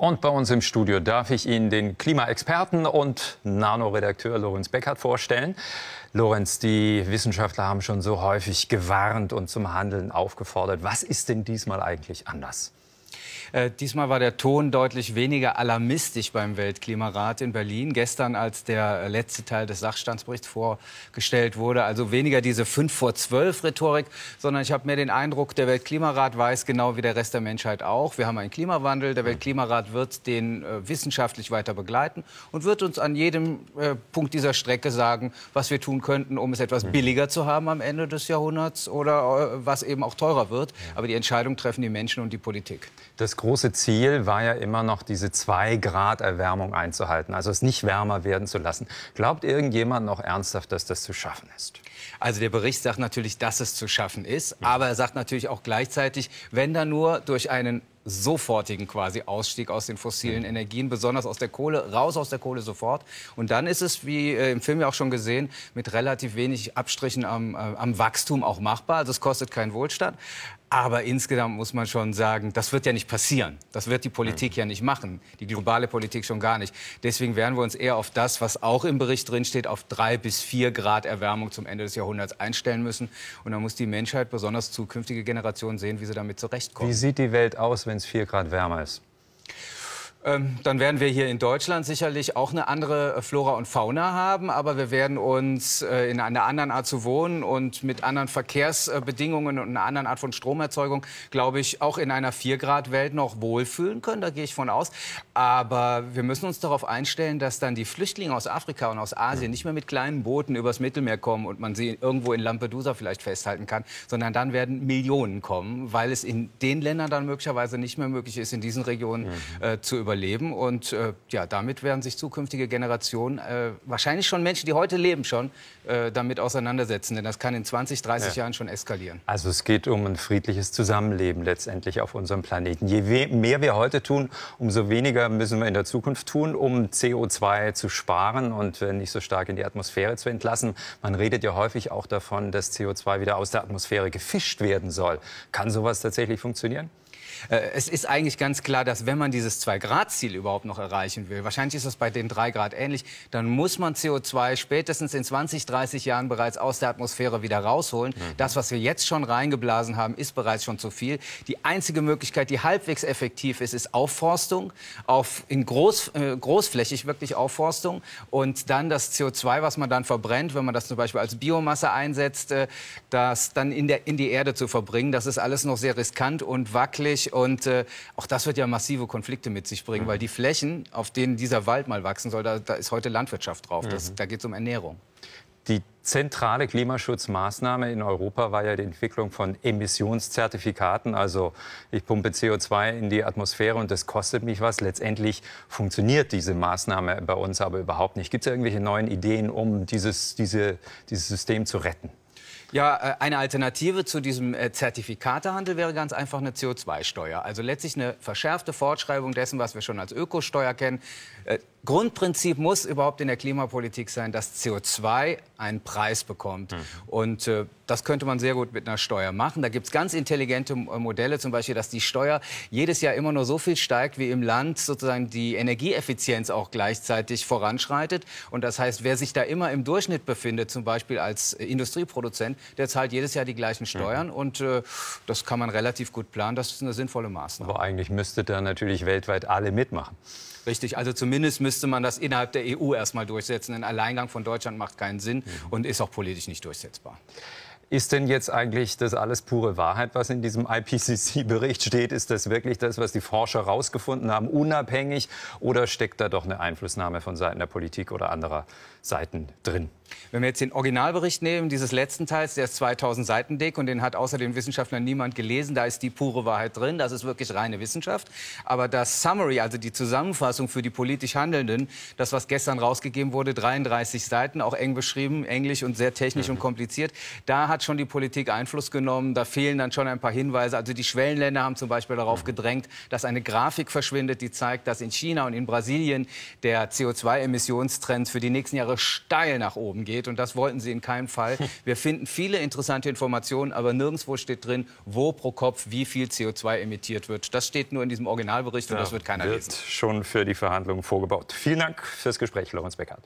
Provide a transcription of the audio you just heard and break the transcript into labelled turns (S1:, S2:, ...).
S1: Und bei uns im Studio darf ich Ihnen den Klimaexperten und Nanoredakteur Lorenz Beckert vorstellen. Lorenz, die Wissenschaftler haben schon so häufig gewarnt und zum Handeln aufgefordert. Was ist denn diesmal eigentlich anders?
S2: Äh, diesmal war der Ton deutlich weniger alarmistisch beim Weltklimarat in Berlin. Gestern, als der letzte Teil des Sachstandsberichts vorgestellt wurde, also weniger diese 5 vor 12 Rhetorik, sondern ich habe mehr den Eindruck, der Weltklimarat weiß genau wie der Rest der Menschheit auch. Wir haben einen Klimawandel. Der Weltklimarat wird den äh, wissenschaftlich weiter begleiten und wird uns an jedem äh, Punkt dieser Strecke sagen, was wir tun könnten, um es etwas hm. billiger zu haben am Ende des Jahrhunderts oder äh, was eben auch teurer wird. Aber die Entscheidung treffen die Menschen und die Politik.
S1: Das das große Ziel war ja immer noch, diese 2 Grad Erwärmung einzuhalten, also es nicht wärmer werden zu lassen.
S2: Glaubt irgendjemand noch ernsthaft, dass das zu schaffen ist? Also der Bericht sagt natürlich, dass es zu schaffen ist, aber er sagt natürlich auch gleichzeitig, wenn da nur durch einen sofortigen quasi Ausstieg aus den fossilen Energien, besonders aus der Kohle, raus aus der Kohle sofort. Und dann ist es, wie äh, im Film ja auch schon gesehen, mit relativ wenig Abstrichen am, äh, am Wachstum auch machbar. Also es kostet keinen Wohlstand. Aber insgesamt muss man schon sagen, das wird ja nicht passieren. Das wird die Politik mhm. ja nicht machen. Die globale Politik schon gar nicht. Deswegen werden wir uns eher auf das, was auch im Bericht drinsteht, auf drei bis vier Grad Erwärmung zum Ende des Jahrhunderts einstellen müssen. Und dann muss die Menschheit, besonders zukünftige Generationen, sehen, wie sie damit zurechtkommen. Wie sieht die Welt aus, wenn es vier Grad wärmer ist? Ähm, dann werden wir hier in Deutschland sicherlich auch eine andere äh, Flora und Fauna haben, aber wir werden uns äh, in einer anderen Art zu wohnen und mit anderen Verkehrsbedingungen und einer anderen Art von Stromerzeugung, glaube ich, auch in einer 4-Grad-Welt noch wohlfühlen können. Da gehe ich von aus. Aber wir müssen uns darauf einstellen, dass dann die Flüchtlinge aus Afrika und aus Asien nicht mehr mit kleinen Booten übers Mittelmeer kommen und man sie irgendwo in Lampedusa vielleicht festhalten kann, sondern dann werden Millionen kommen, weil es in den Ländern dann möglicherweise nicht mehr möglich ist, in diesen Regionen mhm. äh, zu überleben überleben. Und äh, ja, damit werden sich zukünftige Generationen, äh, wahrscheinlich schon Menschen, die heute leben, schon äh, damit auseinandersetzen. Denn das kann in 20, 30 ja. Jahren schon eskalieren.
S1: Also es geht um ein friedliches Zusammenleben letztendlich auf unserem Planeten. Je mehr wir heute tun, umso weniger müssen wir in der Zukunft tun, um CO2 zu sparen und äh, nicht so stark in die Atmosphäre zu entlassen. Man redet ja häufig auch davon, dass CO2 wieder aus der Atmosphäre gefischt werden soll. Kann sowas tatsächlich funktionieren?
S2: Äh, es ist eigentlich ganz klar, dass wenn man dieses 2-Grad-Ziel überhaupt noch erreichen will, wahrscheinlich ist das bei den 3 Grad ähnlich, dann muss man CO2 spätestens in 20, 30 Jahren bereits aus der Atmosphäre wieder rausholen. Mhm. Das, was wir jetzt schon reingeblasen haben, ist bereits schon zu viel. Die einzige Möglichkeit, die halbwegs effektiv ist, ist Aufforstung, auf, in groß, äh, großflächig wirklich Aufforstung und dann das CO2, was man dann verbrennt, wenn man das zum Beispiel als Biomasse einsetzt, äh, das dann in, der, in die Erde zu verbringen. Das ist alles noch sehr riskant und wackelig und äh, auch das wird ja massive Konflikte mit sich bringen, mhm. weil die Flächen, auf denen dieser Wald mal wachsen soll, da, da ist heute Landwirtschaft drauf. Mhm. da geht es um Ernährung. Die zentrale Klimaschutzmaßnahme in Europa war ja die Entwicklung
S1: von Emissionszertifikaten. Also ich pumpe CO2 in die Atmosphäre und das kostet mich was. Letztendlich funktioniert diese Maßnahme bei uns aber überhaupt nicht. Gibt es irgendwelche neuen Ideen, um dieses, diese, dieses System zu retten?
S2: Ja, äh, eine Alternative zu diesem äh, Zertifikatehandel wäre ganz einfach eine CO2-Steuer. Also letztlich eine verschärfte Fortschreibung dessen, was wir schon als Ökosteuer kennen. Äh, Grundprinzip muss überhaupt in der Klimapolitik sein, dass CO2 einen Preis bekommt. Mhm. Und äh, das könnte man sehr gut mit einer Steuer machen. Da gibt es ganz intelligente äh, Modelle, zum Beispiel, dass die Steuer jedes Jahr immer nur so viel steigt, wie im Land sozusagen die Energieeffizienz auch gleichzeitig voranschreitet. Und das heißt, wer sich da immer im Durchschnitt befindet, zum Beispiel als äh, Industrieproduzent, der zahlt jedes Jahr die gleichen mhm. Steuern. Mhm. Und äh, das kann man relativ gut planen. Das ist eine sinnvolle Maßnahme. Aber eigentlich müsste da natürlich weltweit alle mitmachen. Richtig, also zumindest müsste man das innerhalb der EU erstmal durchsetzen. Ein Alleingang von Deutschland macht keinen Sinn und ist auch politisch nicht durchsetzbar. Ist denn jetzt eigentlich das
S1: alles pure Wahrheit, was in diesem IPCC-Bericht steht? Ist das wirklich das, was die Forscher herausgefunden haben, unabhängig? Oder steckt da doch eine Einflussnahme von Seiten der Politik oder anderer Seiten drin?
S2: Wenn wir jetzt den Originalbericht nehmen, dieses letzten Teils, der ist 2000 Seiten dick und den hat außer den Wissenschaftlern niemand gelesen, da ist die pure Wahrheit drin, das ist wirklich reine Wissenschaft. Aber das Summary, also die Zusammenfassung für die politisch Handelnden, das, was gestern rausgegeben wurde, 33 Seiten, auch eng beschrieben, englisch und sehr technisch mhm. und kompliziert, da hat hat schon die Politik Einfluss genommen. Da fehlen dann schon ein paar Hinweise. Also die Schwellenländer haben zum Beispiel darauf mhm. gedrängt, dass eine Grafik verschwindet, die zeigt, dass in China und in Brasilien der CO2-Emissionstrend für die nächsten Jahre steil nach oben geht. Und das wollten sie in keinem Fall. Hm. Wir finden viele interessante Informationen, aber nirgendwo steht drin, wo pro Kopf wie viel CO2 emittiert wird. Das steht nur in diesem Originalbericht und ja, das wird keiner wird lesen.
S1: schon für die Verhandlungen vorgebaut. Vielen Dank fürs Gespräch, Lorenz Beckhardt.